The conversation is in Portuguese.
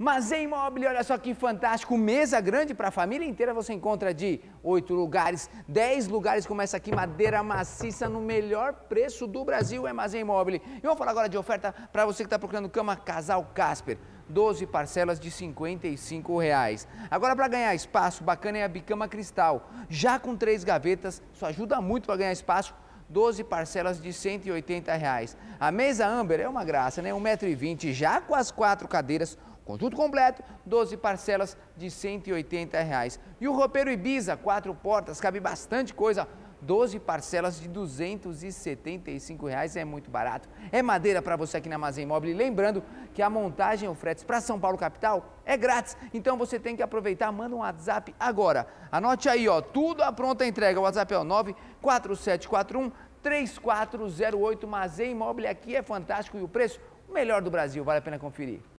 Mazé Imóvel, olha só que fantástico, mesa grande para a família inteira, você encontra de 8 lugares, 10 lugares, começa aqui, madeira maciça no melhor preço do Brasil, é Mazé Imóvel. E vamos falar agora de oferta para você que está procurando cama casal Casper, 12 parcelas de R$ reais. Agora para ganhar espaço, bacana é a bicama cristal, já com três gavetas, isso ajuda muito para ganhar espaço, 12 parcelas de 180 reais. A mesa Amber é uma graça, né? 1,20m já com as quatro cadeiras, Conjunto completo, 12 parcelas de 180 reais. E o roupeiro Ibiza, quatro portas, cabe bastante coisa. 12 parcelas de R$ 275 reais, é muito barato. É madeira para você aqui na Armazém Imóvel. lembrando que a montagem e o frete para São Paulo capital é grátis. Então você tem que aproveitar, manda um WhatsApp agora. Anote aí, ó, tudo a pronta entrega. O WhatsApp é o 94741 3408. Mazem Imóvel. aqui é fantástico e o preço o melhor do Brasil. Vale a pena conferir.